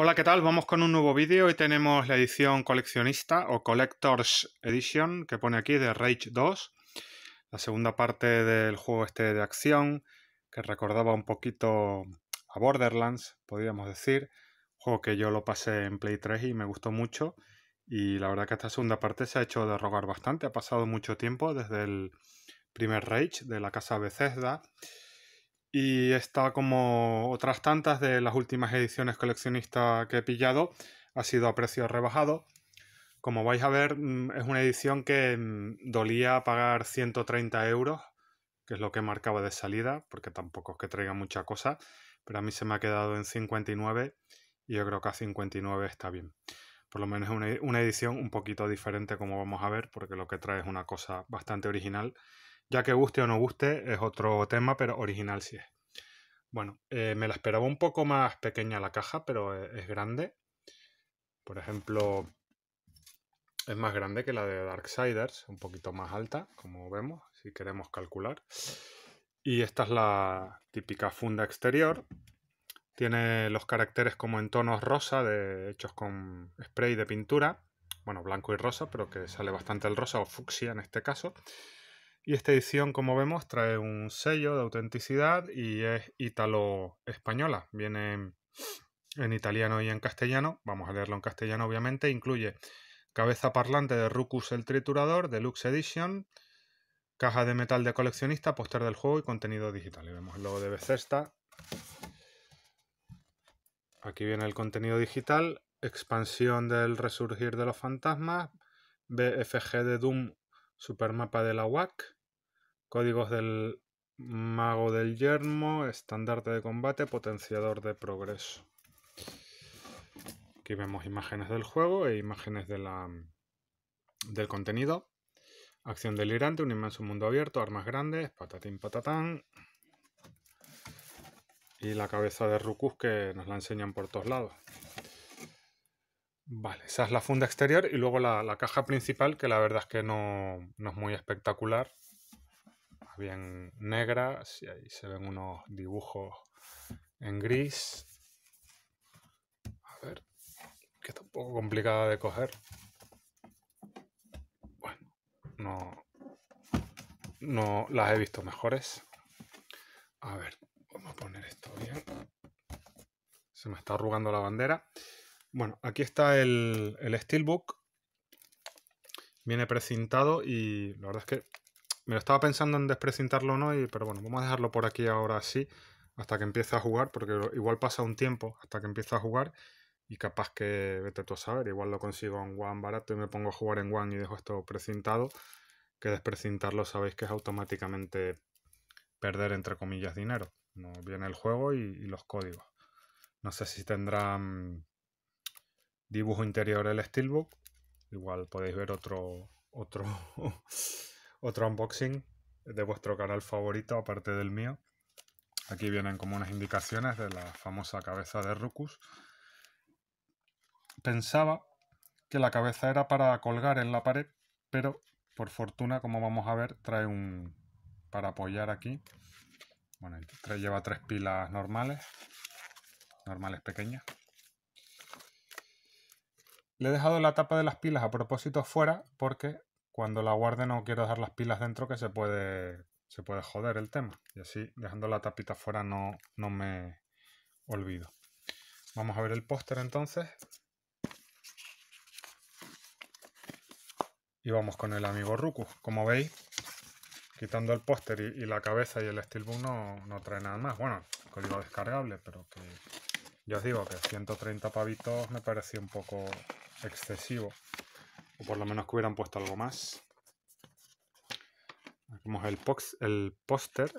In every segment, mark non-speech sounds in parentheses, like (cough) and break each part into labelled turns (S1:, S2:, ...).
S1: Hola, ¿qué tal? Vamos con un nuevo vídeo y tenemos la edición coleccionista o Collector's Edition que pone aquí de Rage 2, la segunda parte del juego este de acción que recordaba un poquito a Borderlands, podríamos decir, juego que yo lo pasé en Play 3 y me gustó mucho y la verdad que esta segunda parte se ha hecho de rogar bastante, ha pasado mucho tiempo desde el primer Rage de la casa Bethesda y esta, como otras tantas de las últimas ediciones coleccionistas que he pillado, ha sido a precio rebajado. Como vais a ver, mm, es una edición que mm, dolía pagar 130 euros, que es lo que marcaba de salida, porque tampoco es que traiga mucha cosa, pero a mí se me ha quedado en 59 y yo creo que a 59 está bien. Por lo menos es una edición un poquito diferente, como vamos a ver, porque lo que trae es una cosa bastante original ya que guste o no guste, es otro tema, pero original sí es. Bueno, eh, me la esperaba un poco más pequeña la caja, pero e, es, grande. Por ejemplo, es más grande que la de Darksiders, un poquito más alta, como vemos, si queremos calcular. Y esta es la típica funda exterior. Tiene los caracteres como en tonos rosa, hechos con spray de pintura. Bueno, blanco y rosa, pero que sale bastante el rosa, o fucsia en este caso. Y esta edición, como vemos, trae un sello de autenticidad y es ítalo-española. Viene en italiano y en castellano. Vamos a leerlo en castellano, obviamente. Incluye cabeza parlante de Rucus el Triturador, Deluxe Edition, caja de metal de coleccionista, póster del juego y contenido digital. Y vemos el logo de Bethesda. Aquí viene el contenido digital, expansión del Resurgir de los Fantasmas, BFG de Doom, supermapa de la WAC, Códigos del Mago del Yermo, estandarte de combate, potenciador de progreso. Aquí vemos imágenes del juego e imágenes del contenido. Acción delirante, un inmenso mundo abierto, armas grandes, patatín patatán. Y la cabeza de Rukus que nos la enseñan por todos lados. Vale, esa es la funda exterior y luego la, caja principal, que la verdad es que no es muy espectacular bien negras y ahí se ven unos dibujos en gris. A ver, que está un poco complicada de coger. Bueno, no, no las he visto mejores. A ver, vamos a poner esto bien. Se me está arrugando la bandera. Bueno, aquí está el, el Steelbook. Viene precintado y la verdad es que me lo estaba pensando en desprecintarlo o no, y, pero bueno, vamos a dejarlo por aquí ahora sí, hasta que empiece a jugar, porque igual pasa un tiempo hasta que empiece a jugar y capaz que, vete tú a saber, igual lo consigo en One barato y me pongo a jugar en One y dejo esto precintado, que desprecintarlo sabéis que es automáticamente perder, entre comillas, dinero. No viene el juego y, los códigos. No sé si tendrán dibujo interior el Steelbook. Igual podéis ver otro, otro (laughs) otro unboxing de vuestro canal favorito, aparte del mío. Aquí vienen como unas indicaciones de la famosa cabeza de Rucus. Pensaba que la cabeza era para colgar en la pared, pero por fortuna, como vamos a ver, trae un... para apoyar aquí. Bueno, lleva tres pilas normales, normales pequeñas. Le he dejado la tapa de las pilas a propósito fuera porque cuando la guarde no quiero dejar las pilas dentro que se puede, se puede joder el tema. Y así, dejando la tapita fuera, no, me olvido. Vamos a ver el póster entonces. Y vamos con el amigo Ruku. Como veis, quitando el póster y, la cabeza y el steelbook no, no trae nada más. Bueno, código descargable, pero que yo os digo que 130 pavitos me parecía un poco excesivo. O por lo menos que hubieran puesto algo más. hacemos el, el póster.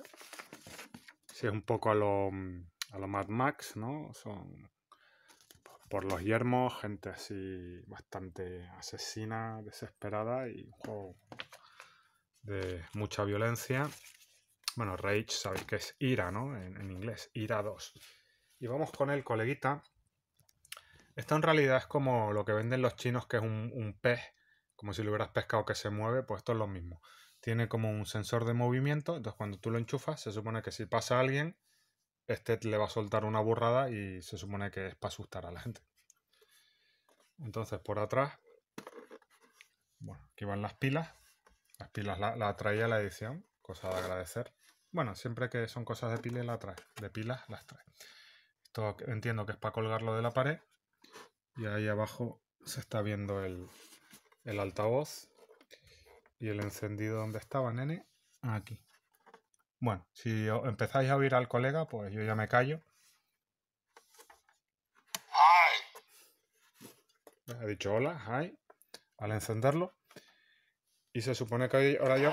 S1: Si es un poco a lo, a Mad Max, ¿no? Son por los yermos, gente así bastante asesina, desesperada y un juego de mucha violencia. Bueno, Rage, sabéis que es ira, ¿no? En, en inglés, ira 2. Y vamos con el coleguita esto en realidad es como lo que venden los chinos, que es un, pez, como si lo hubieras pescado que se mueve, pues esto es lo mismo. Tiene como un sensor de movimiento, entonces cuando tú lo enchufas, se supone que si pasa alguien, este le va a soltar una burrada y se supone que es para asustar a la gente. Entonces por atrás, bueno, aquí van las pilas. Las pilas las la traía la edición, cosa de agradecer. Bueno, siempre que son cosas de pilas, De pilas las trae. Esto entiendo que es para colgarlo de la pared. Y ahí abajo se está viendo el, altavoz y el encendido donde estaba, nene, aquí. Bueno, si empezáis a oír al colega, pues yo ya me callo. Ha dicho hola, hi, al encenderlo. Y se supone que ahora yo...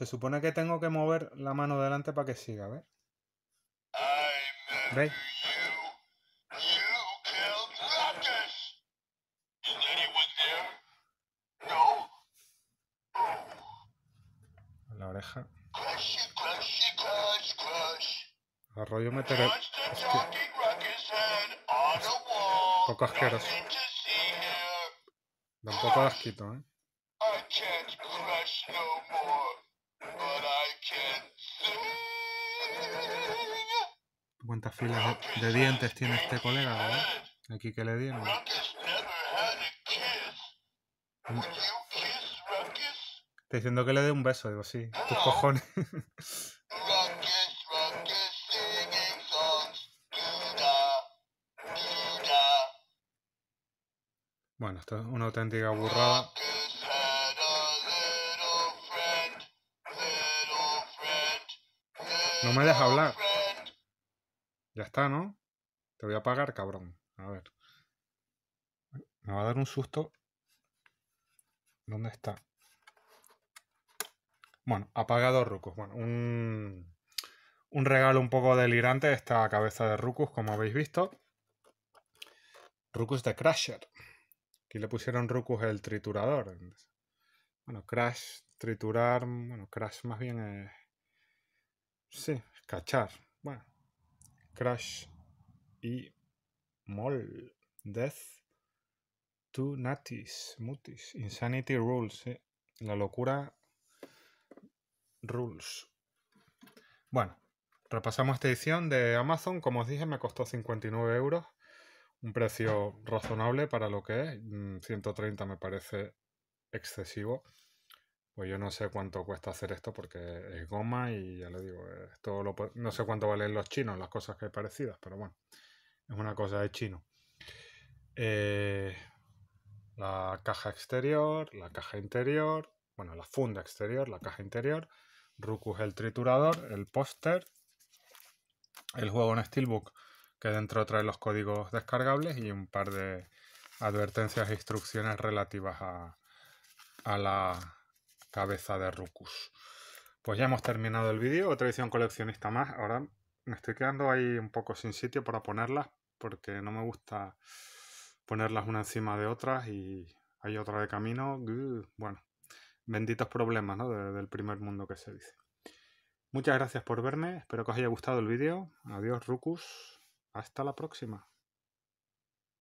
S1: Se supone que tengo que mover la mano delante para que siga, ¿ves? ¿a La oreja. Arroyo meteré. el poco asqueroso. Da un poco de asquito, ¿eh? cuántas filas de, dientes tiene este colega, Aquí que le dieron. Está diciendo que le dé un beso, digo, sí, tus cojones. (laughs) bueno, esto es una auténtica burrada. No me deja hablar. Ya está, ¿no? Te voy a pagar, cabrón. A ver. Me va a dar un susto. ¿Dónde está? Bueno, apagado Rucus. Bueno, un, regalo un poco delirante esta cabeza de Rucus, como habéis visto. Rucus de Crasher. Aquí le pusieron Rucus el triturador. Bueno, Crash, triturar. Bueno, Crash más bien es. Sí, es cachar. Crash y Mol, Death, to Natis, Mutis, Insanity Rules, eh, la locura Rules. Bueno, repasamos esta edición de Amazon. Como os dije, me costó 59 euros. Un precio razonable para lo que es. 130 mm, me parece excesivo. Pues yo no sé cuánto cuesta hacer esto porque es goma y ya le digo, no sé cuánto valen los chinos, las cosas que hay parecidas, pero bueno, es una cosa de chino. Eh, la caja exterior, la caja interior, bueno, la funda exterior, la caja interior, Ruku el triturador, el póster, el juego en Steelbook que dentro trae los códigos descargables y un par de advertencias e instrucciones relativas a la cabeza de Rucus. Pues ya hemos terminado el vídeo, otra edición coleccionista más. Ahora me estoy quedando ahí un poco sin sitio para ponerlas, porque no me gusta ponerlas una encima de otras y hay otra de camino. Bueno, benditos problemas ¿no? del primer mundo que se dice. Muchas gracias por verme, espero que os haya gustado el vídeo. Adiós Rucus, hasta la próxima.